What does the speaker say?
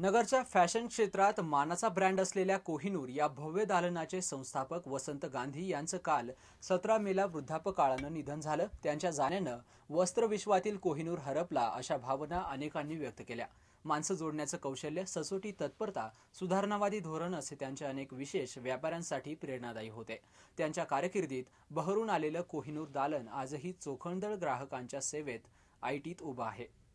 नगरच्या फॅशन क्षेत्रात मानाचा ब्रँड असलेल्या कोहिनूर या भव्य दालनाचे संस्थापक वसंत गांधी यांचं काल सतरा मेला वृद्धापकाळानं निधन झालं त्यांच्या जाण्यानं वस्त्रविश्वातील कोहिनूर हरपला अशा भावना अनेकांनी व्यक्त केल्या माणसं जोडण्याचं कौशल्य ससोटी तत्परता सुधारणावादी धोरण असे त्यांचे अनेक विशेष व्यापाऱ्यांसाठी प्रेरणादायी होते त्यांच्या कारकिर्दीत बहरून आलेलं कोहिनूर दालन आजही चोखंदळ ग्राहकांच्या सेवेत आयटीत उभं आहे